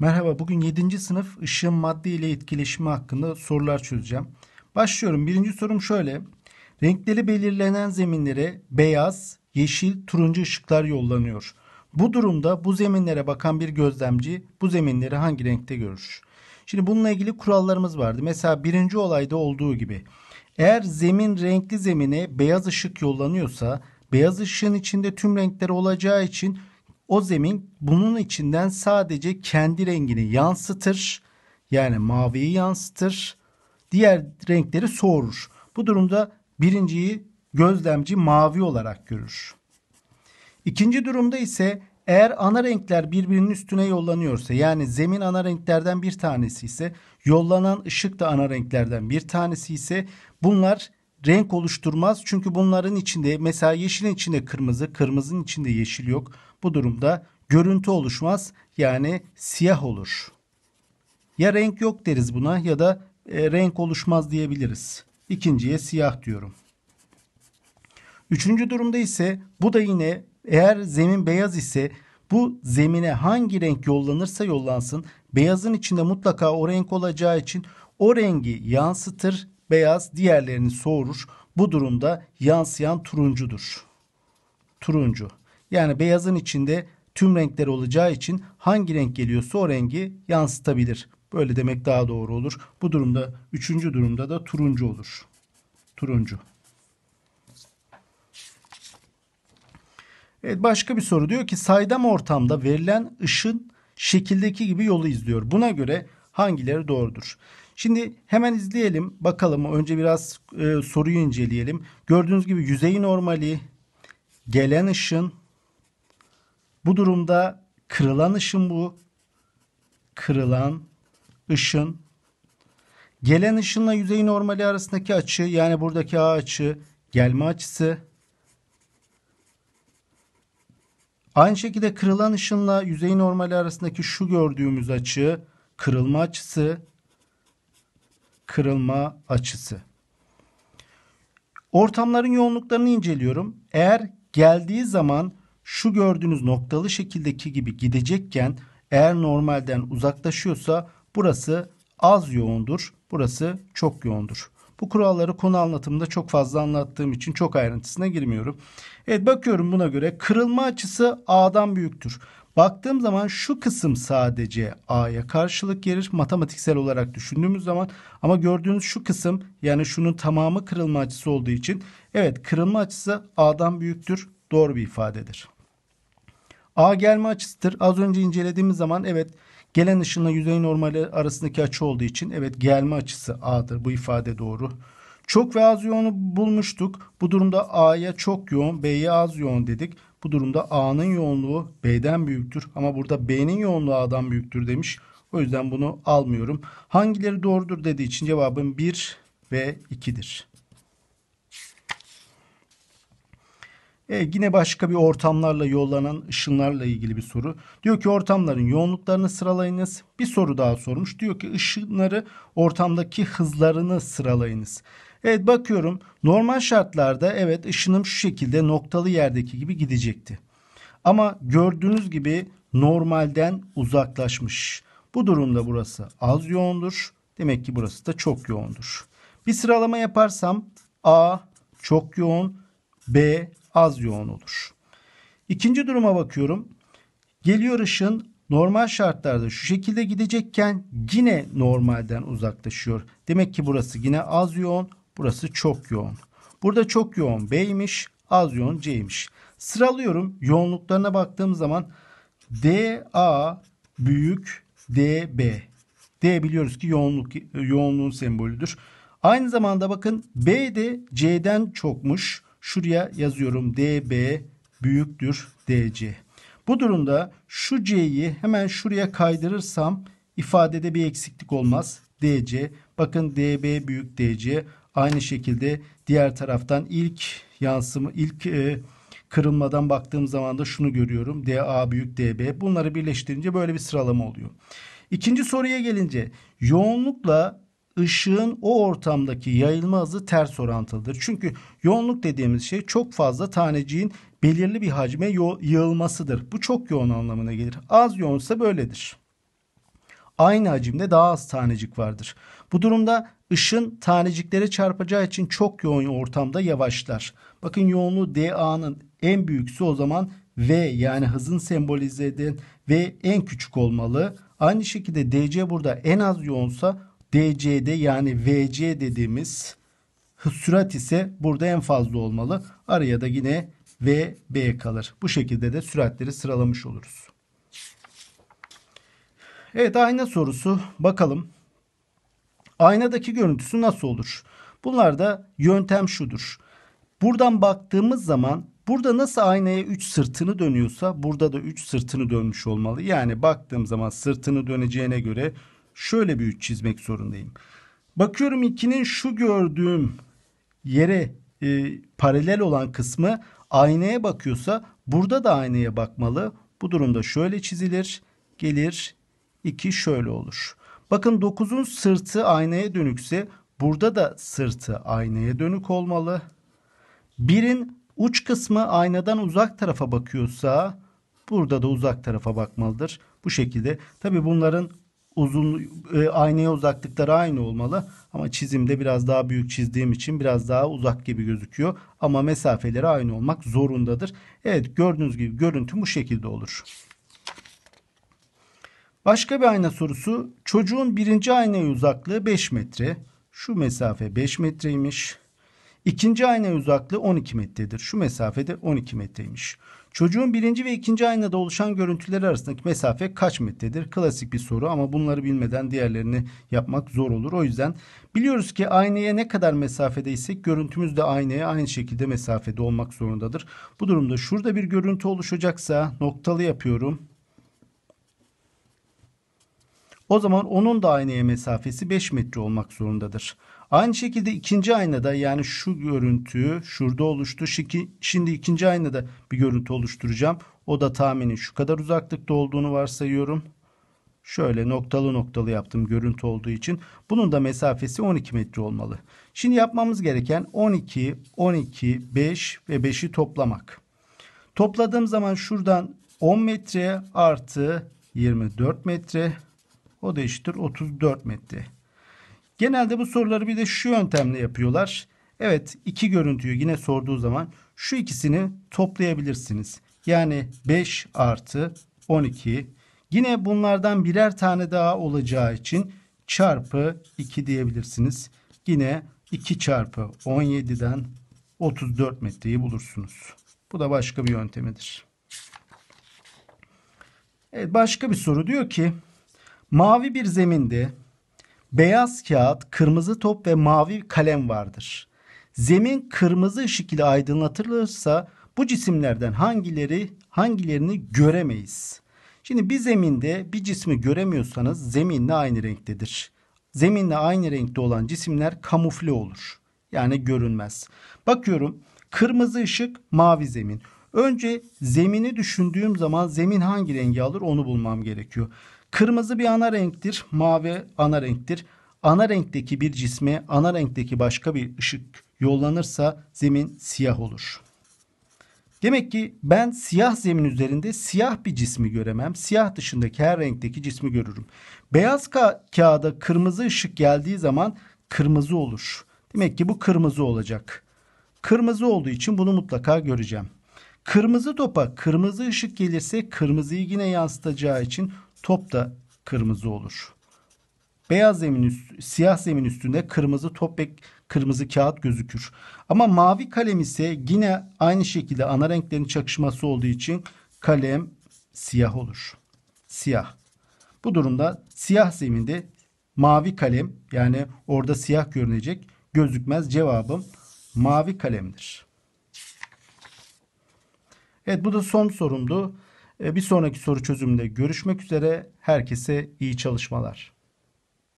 Merhaba, bugün 7. sınıf ışığın madde ile etkileşimi hakkında sorular çözeceğim. Başlıyorum. Birinci sorum şöyle. Renkleri belirlenen zeminlere beyaz, yeşil, turuncu ışıklar yollanıyor. Bu durumda bu zeminlere bakan bir gözlemci bu zeminleri hangi renkte görür? Şimdi bununla ilgili kurallarımız vardı. Mesela birinci olayda olduğu gibi. Eğer zemin renkli zemine beyaz ışık yollanıyorsa beyaz ışığın içinde tüm renkler olacağı için o zemin bunun içinden sadece kendi rengini yansıtır. Yani maviyi yansıtır. Diğer renkleri soğurur. Bu durumda birinciyi gözlemci mavi olarak görür. İkinci durumda ise eğer ana renkler birbirinin üstüne yollanıyorsa yani zemin ana renklerden bir tanesi ise yollanan ışık da ana renklerden bir tanesi ise bunlar renk oluşturmaz. Çünkü bunların içinde mesela yeşilin içinde kırmızı, kırmızının içinde yeşil yok. Bu durumda görüntü oluşmaz. Yani siyah olur. Ya renk yok deriz buna ya da e, renk oluşmaz diyebiliriz. İkinciye siyah diyorum. Üçüncü durumda ise bu da yine eğer zemin beyaz ise bu zemine hangi renk yollanırsa yollansın beyazın içinde mutlaka o renk olacağı için o rengi yansıtır beyaz diğerlerini soğurur. Bu durumda yansıyan turuncudur. Turuncu. Yani beyazın içinde tüm renkler olacağı için hangi renk geliyorsa o rengi yansıtabilir. Böyle demek daha doğru olur. Bu durumda üçüncü durumda da turuncu olur. Turuncu. Evet başka bir soru diyor ki saydam ortamda verilen ışın şekildeki gibi yolu izliyor. Buna göre hangileri doğrudur? Şimdi hemen izleyelim bakalım. Önce biraz e, soruyu inceleyelim. Gördüğünüz gibi yüzey normali gelen ışın bu durumda kırılan ışın bu. Kırılan ışın gelen ışınla yüzey normali arasındaki açı yani buradaki A açı gelme açısı Aynı şekilde kırılan ışınla yüzey normali arasındaki şu gördüğümüz açı kırılma açısı kırılma açısı. Ortamların yoğunluklarını inceliyorum. Eğer geldiği zaman şu gördüğünüz noktalı şekildeki gibi gidecekken eğer normalden uzaklaşıyorsa burası az yoğundur. Burası çok yoğundur. Bu kuralları konu anlatımında çok fazla anlattığım için çok ayrıntısına girmiyorum. Evet bakıyorum buna göre kırılma açısı A'dan büyüktür. Baktığım zaman şu kısım sadece A'ya karşılık gelir matematiksel olarak düşündüğümüz zaman ama gördüğünüz şu kısım yani şunun tamamı kırılma açısı olduğu için evet kırılma açısı A'dan büyüktür doğru bir ifadedir. A gelme açısıdır. Az önce incelediğimiz zaman evet gelen ışınla yüzey normali arasındaki açı olduğu için evet gelme açısı A'dır. Bu ifade doğru. Çok ve az yoğunu bulmuştuk. Bu durumda A'ya çok yoğun, B'ye az yoğun dedik. Bu durumda A'nın yoğunluğu B'den büyüktür. Ama burada B'nin yoğunluğu A'dan büyüktür demiş. O yüzden bunu almıyorum. Hangileri doğrudur dediği için cevabım 1 ve 2'dir. E, yine başka bir ortamlarla yollanan ışınlarla ilgili bir soru. Diyor ki ortamların yoğunluklarını sıralayınız. Bir soru daha sormuş. Diyor ki ışınları ortamdaki hızlarını sıralayınız. Evet bakıyorum normal şartlarda evet ışınım şu şekilde noktalı yerdeki gibi gidecekti. Ama gördüğünüz gibi normalden uzaklaşmış. Bu durumda burası az yoğundur. Demek ki burası da çok yoğundur. Bir sıralama yaparsam A çok yoğun, B az yoğun olur. İkinci duruma bakıyorum. Geliyor ışın normal şartlarda şu şekilde gidecekken yine normalden uzaklaşıyor. Demek ki burası yine az yoğun Burası çok yoğun. Burada çok yoğun B'ymiş, az yoğun C'ymiş. Sıralıyorum. Yoğunluklarına baktığım zaman DA büyük DB. D biliyoruz ki yoğunluk yoğunluğun sembolüdür. Aynı zamanda bakın B de C'den çokmuş. Şuraya yazıyorum DB büyüktür DC. Bu durumda şu C'yi hemen şuraya kaydırırsam ifadede bir eksiklik olmaz. DC bakın DB büyük DC Aynı şekilde diğer taraftan ilk yansımı ilk e, kırılmadan baktığım zaman da şunu görüyorum. DA büyük DB. Bunları birleştirince böyle bir sıralama oluyor. İkinci soruya gelince yoğunlukla ışığın o ortamdaki yayılma hızı ters orantılıdır. Çünkü yoğunluk dediğimiz şey çok fazla taneciğin belirli bir hacme yığılmasıdır. Bu çok yoğun anlamına gelir. Az yoğunsa böyledir aynı hacimde daha az tanecik vardır. Bu durumda ışın taneciklere çarpacağı için çok yoğun ortamda yavaşlar. Bakın yoğunluğu DA'nın en büyüksü o zaman V yani hızın sembolize eden V en küçük olmalı. Aynı şekilde DC burada en az yoğunsa DC'de yani VC dediğimiz sürat ise burada en fazla olmalı. Araya da yine VB kalır. Bu şekilde de süratleri sıralamış oluruz. Evet ayna sorusu bakalım. Aynadaki görüntüsü nasıl olur? Bunlar da yöntem şudur. Buradan baktığımız zaman burada nasıl aynaya 3 sırtını dönüyorsa burada da 3 sırtını dönmüş olmalı. Yani baktığım zaman sırtını döneceğine göre şöyle bir 3 çizmek zorundayım. Bakıyorum 2'nin şu gördüğüm yere e, paralel olan kısmı aynaya bakıyorsa burada da aynaya bakmalı. Bu durumda şöyle çizilir. Gelir 2 şöyle olur. Bakın 9'un sırtı aynaya dönükse burada da sırtı aynaya dönük olmalı. 1'in uç kısmı aynadan uzak tarafa bakıyorsa burada da uzak tarafa bakmalıdır. Bu şekilde tabi bunların uzun e, aynaya uzaklıkları aynı olmalı ama çizimde biraz daha büyük çizdiğim için biraz daha uzak gibi gözüküyor ama mesafeleri aynı olmak zorundadır. Evet gördüğünüz gibi görüntü bu şekilde olur. Başka bir ayna sorusu çocuğun birinci aynaya uzaklığı 5 metre. Şu mesafe 5 metreymiş. İkinci aynaya uzaklığı 12 metredir. Şu mesafede 12 metreymiş. Çocuğun birinci ve ikinci aynada oluşan görüntüler arasındaki mesafe kaç metredir? Klasik bir soru ama bunları bilmeden diğerlerini yapmak zor olur. O yüzden biliyoruz ki aynaya ne kadar mesafedeysek görüntümüz de aynaya aynı şekilde mesafede olmak zorundadır. Bu durumda şurada bir görüntü oluşacaksa noktalı yapıyorum. O zaman onun da aynaya mesafesi 5 metre olmak zorundadır. Aynı şekilde ikinci aynada yani şu görüntüyü şurada oluştu. Şimdi ikinci aynada bir görüntü oluşturacağım. O da tahmini şu kadar uzaklıkta olduğunu varsayıyorum. Şöyle noktalı noktalı yaptım görüntü olduğu için. Bunun da mesafesi 12 metre olmalı. Şimdi yapmamız gereken 12, 12, 5 ve 5'i toplamak. Topladığım zaman şuradan 10 metre artı 24 metre o da eşittir 34 metre. Genelde bu soruları bir de şu yöntemle yapıyorlar. Evet iki görüntüyü yine sorduğu zaman şu ikisini toplayabilirsiniz. Yani 5 artı 12 yine bunlardan birer tane daha olacağı için çarpı 2 diyebilirsiniz. Yine 2 çarpı 17'den 34 metreyi bulursunuz. Bu da başka bir yöntemidir. Evet başka bir soru diyor ki Mavi bir zeminde beyaz kağıt, kırmızı top ve mavi kalem vardır. Zemin kırmızı ışık ile aydınlatılırsa bu cisimlerden hangileri hangilerini göremeyiz. Şimdi bir zeminde bir cismi göremiyorsanız zeminle aynı renktedir. Zeminle aynı renkte olan cisimler kamufle olur. Yani görünmez. Bakıyorum kırmızı ışık mavi zemin. Önce zemini düşündüğüm zaman zemin hangi rengi alır onu bulmam gerekiyor. Kırmızı bir ana renktir, mavi ana renktir. Ana renkteki bir cisme ana renkteki başka bir ışık yollanırsa zemin siyah olur. Demek ki ben siyah zemin üzerinde siyah bir cismi göremem. Siyah dışındaki her renkteki cismi görürüm. Beyaz ka- kağıda kırmızı ışık geldiği zaman kırmızı olur. Demek ki bu kırmızı olacak. Kırmızı olduğu için bunu mutlaka göreceğim. Kırmızı topa kırmızı ışık gelirse kırmızıyı yine yansıtacağı için top da kırmızı olur. Beyaz zemin üstü, siyah zemin üstünde kırmızı top ve kırmızı kağıt gözükür. Ama mavi kalem ise yine aynı şekilde ana renklerin çakışması olduğu için kalem siyah olur. Siyah. Bu durumda siyah zeminde mavi kalem yani orada siyah görünecek gözükmez cevabım mavi kalemdir. Evet bu da son sorumdu. E, bir sonraki soru çözümünde görüşmek üzere. Herkese iyi çalışmalar.